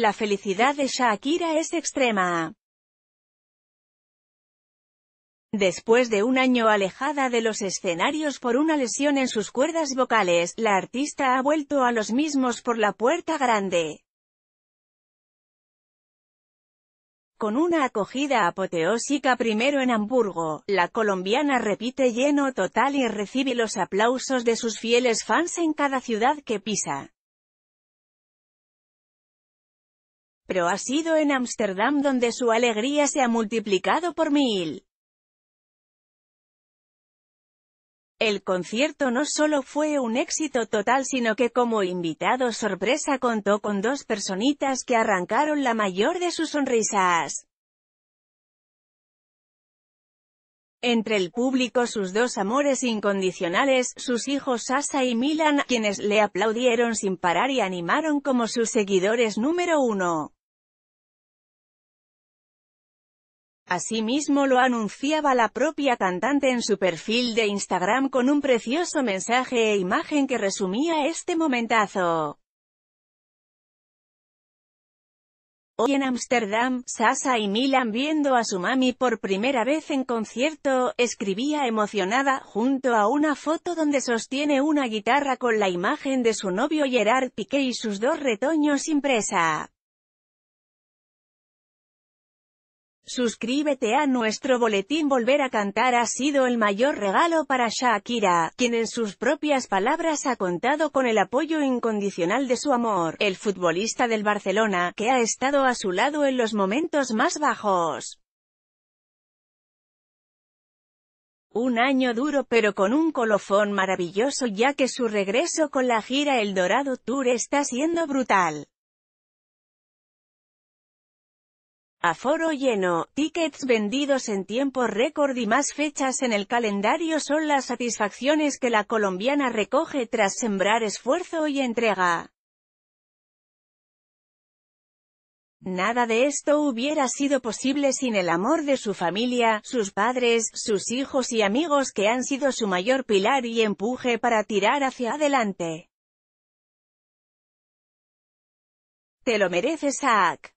La felicidad de Shakira es extrema. Después de un año alejada de los escenarios por una lesión en sus cuerdas vocales, la artista ha vuelto a los mismos por la puerta grande. Con una acogida apoteósica primero en Hamburgo, la colombiana repite lleno total y recibe los aplausos de sus fieles fans en cada ciudad que pisa. pero ha sido en Ámsterdam donde su alegría se ha multiplicado por mil. El concierto no solo fue un éxito total sino que como invitado sorpresa contó con dos personitas que arrancaron la mayor de sus sonrisas. Entre el público sus dos amores incondicionales, sus hijos Sasa y Milan, quienes le aplaudieron sin parar y animaron como sus seguidores número uno. Asimismo lo anunciaba la propia cantante en su perfil de Instagram con un precioso mensaje e imagen que resumía este momentazo. Hoy en Ámsterdam, Sasa y Milan viendo a su mami por primera vez en concierto, escribía emocionada, junto a una foto donde sostiene una guitarra con la imagen de su novio Gerard Piqué y sus dos retoños impresa. Suscríbete a nuestro boletín Volver a cantar ha sido el mayor regalo para Shakira, quien en sus propias palabras ha contado con el apoyo incondicional de su amor, el futbolista del Barcelona, que ha estado a su lado en los momentos más bajos. Un año duro pero con un colofón maravilloso ya que su regreso con la gira El Dorado Tour está siendo brutal. Aforo lleno, tickets vendidos en tiempo récord y más fechas en el calendario son las satisfacciones que la colombiana recoge tras sembrar esfuerzo y entrega. Nada de esto hubiera sido posible sin el amor de su familia, sus padres, sus hijos y amigos que han sido su mayor pilar y empuje para tirar hacia adelante. Te lo mereces, Aak.